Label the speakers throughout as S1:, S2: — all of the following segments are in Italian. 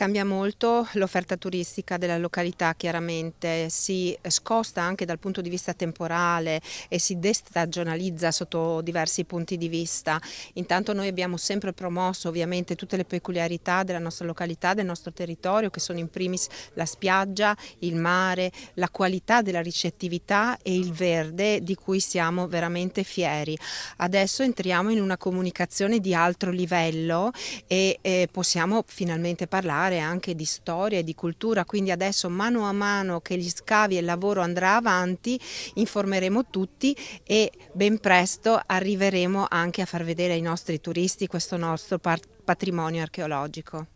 S1: Cambia molto l'offerta turistica della località chiaramente, si scosta anche dal punto di vista temporale e si destagionalizza sotto diversi punti di vista. Intanto noi abbiamo sempre promosso ovviamente tutte le peculiarità della nostra località, del nostro territorio che sono in primis la spiaggia, il mare, la qualità della ricettività e il verde di cui siamo veramente fieri. Adesso entriamo in una comunicazione di altro livello e eh, possiamo finalmente parlare parlare anche di storia e di cultura, quindi adesso mano a mano che gli scavi e il lavoro andrà avanti informeremo tutti e ben presto arriveremo anche a far vedere ai nostri turisti questo nostro patrimonio archeologico.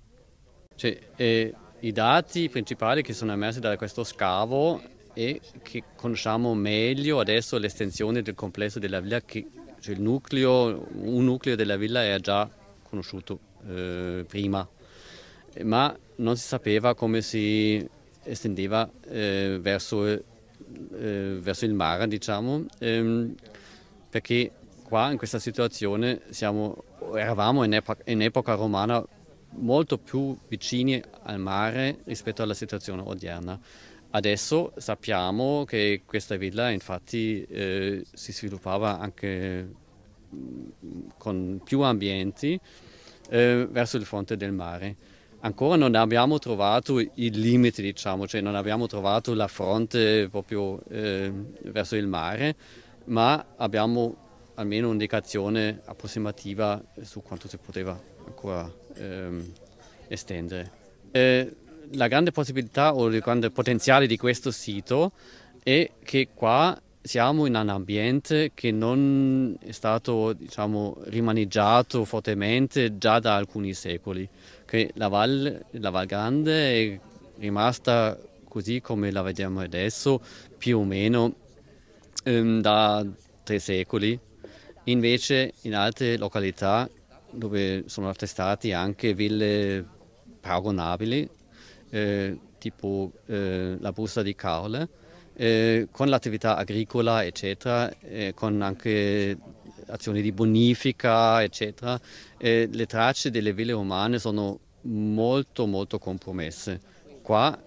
S2: Cioè, eh, I dati principali che sono emersi da questo scavo e che conosciamo meglio adesso l'estensione del complesso della villa, che, cioè nucleo, un nucleo della villa è già conosciuto eh, prima ma non si sapeva come si estendeva eh, verso, eh, verso, il mare, diciamo, ehm, perché qua in questa situazione siamo, eravamo in, epo- in epoca romana molto più vicini al mare rispetto alla situazione odierna. Adesso sappiamo che questa villa infatti eh, si sviluppava anche mm, con più ambienti eh, verso il fronte del mare ancora non abbiamo trovato i limiti, diciamo, cioè non abbiamo trovato la fronte proprio eh, verso il mare, ma abbiamo almeno un'indicazione approssimativa su quanto si poteva ancora ehm, estendere. Eh, la grande possibilità o il grande potenziale di questo sito è che qua siamo in un ambiente che non è stato diciamo, rimaneggiato fortemente già da alcuni secoli che la Val, la Val Grande è rimasta così come la vediamo adesso, più o meno ehm, da tre secoli. Invece in altre località dove sono attestate anche ville paragonabili, eh, tipo eh, la busta di Carle, eh, con l'attività agricola, eccetera, eh, con anche azioni di bonifica, eccetera, e le tracce delle ville romane sono molto molto compromesse. Qua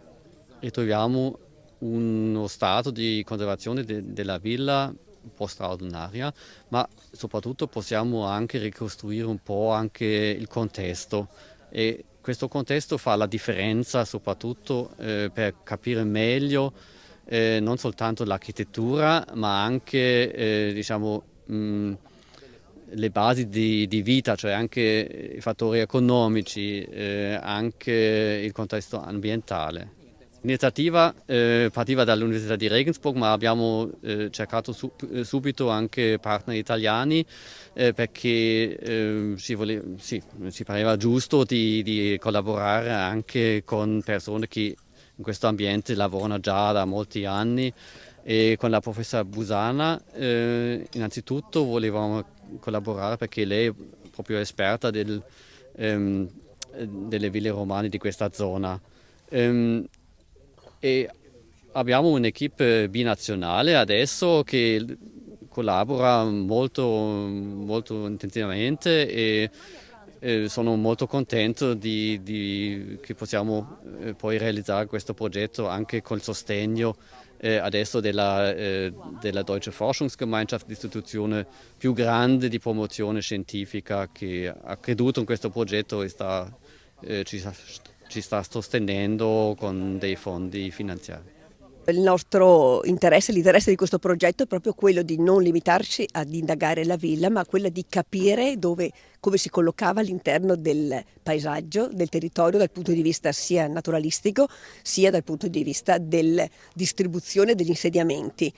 S2: ritroviamo uno stato di conservazione de- della villa un po' straordinaria, ma soprattutto possiamo anche ricostruire un po' anche il contesto e questo contesto fa la differenza soprattutto eh, per capire meglio eh, non soltanto l'architettura ma anche eh, diciamo, Mm, le basi di, di, vita, cioè anche i fattori economici, eh, anche il contesto ambientale. L'iniziativa eh, partiva dall'Università di Regensburg, ma abbiamo eh, cercato su, eh, subito anche partner italiani eh, perché eh, ci, voleva, sì, ci, pareva giusto di, di collaborare anche con persone che in questo ambiente lavorano già da molti anni e con la professora Busana eh, innanzitutto volevamo collaborare perché lei è proprio esperta del, ehm, delle ville romane di questa zona. Ehm, e abbiamo un'equipe binazionale adesso che collabora molto, molto intensivamente e eh, sono molto contento di, di, che possiamo eh, poi realizzare questo progetto anche col sostegno eh, adesso della, eh, della Deutsche Forschungsgemeinschaft, l'istituzione più grande di promozione scientifica che ha creduto in questo progetto e sta, eh, ci, ci sta sostenendo con dei fondi finanziari.
S3: Il nostro interesse, l'interesse di questo progetto è proprio quello di non limitarci ad indagare la villa, ma quella di capire dove, come si collocava all'interno del paesaggio, del territorio, dal punto di vista sia naturalistico, sia dal punto di vista della distribuzione degli insediamenti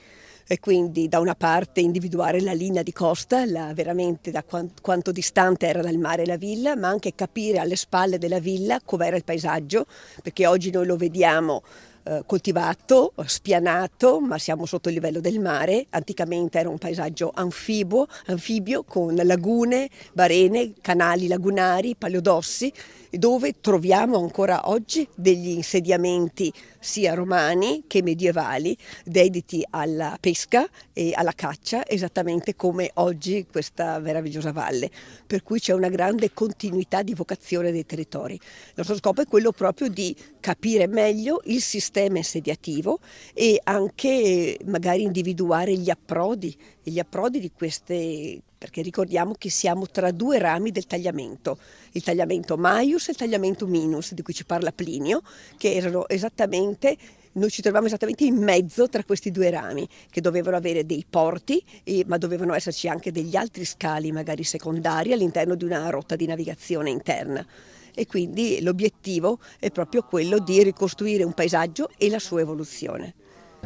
S3: e quindi da una parte individuare la linea di costa, la, veramente da quant, quanto distante era dal mare la villa, ma anche capire alle spalle della villa com'era il paesaggio, perché oggi noi lo vediamo eh, coltivato, spianato, ma siamo sotto il livello del mare. Anticamente era un paesaggio anfibio, anfibio con lagune, barene, canali lagunari, paleodossi, dove troviamo ancora oggi degli insediamenti sia romani che medievali dediti alla pesca e alla caccia, esattamente come oggi questa meravigliosa valle. Per cui c'è una grande continuità di vocazione dei territori. Il nostro scopo è quello proprio di capire meglio il sistema sistema insediativo e anche magari individuare gli approdi, gli approdi di queste perché ricordiamo che siamo tra due rami del tagliamento, il tagliamento maius e il tagliamento minus di cui ci parla Plinio, che erano esattamente noi ci troviamo esattamente in mezzo tra questi due rami che dovevano avere dei porti e, ma dovevano esserci anche degli altri scali magari secondari all'interno di una rotta di navigazione interna e quindi l'obiettivo è proprio quello di ricostruire un paesaggio e la sua evoluzione.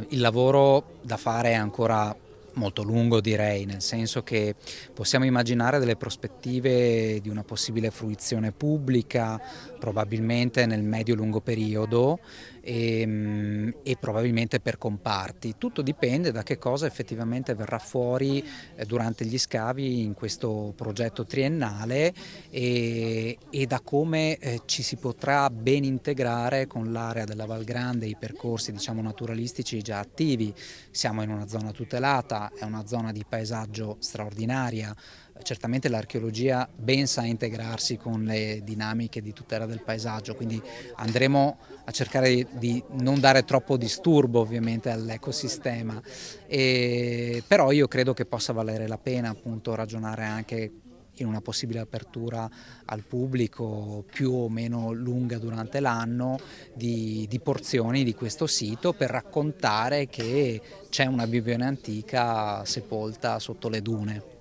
S4: Il lavoro da fare è ancora molto lungo direi, nel senso che possiamo immaginare delle prospettive di una possibile fruizione pubblica probabilmente nel medio-lungo periodo e, ehm, e, probabilmente per comparti. Tutto dipende da che cosa effettivamente verrà fuori eh, durante gli scavi in questo progetto triennale e, e da come eh, ci si potrà ben integrare con l'area della Val Grande, i percorsi diciamo, naturalistici già attivi. Siamo in una zona tutelata, è una zona di paesaggio straordinaria, certamente l'archeologia ben sa integrarsi con le dinamiche di tutela del paesaggio, quindi andremo a cercare di non dare troppo disturbo ovviamente all'ecosistema, e, però io credo che possa valere la pena appunto ragionare anche in una possibile apertura al pubblico più o meno lunga durante l'anno di, di, porzioni di questo sito per raccontare che c'è una bibione antica sepolta sotto le dune.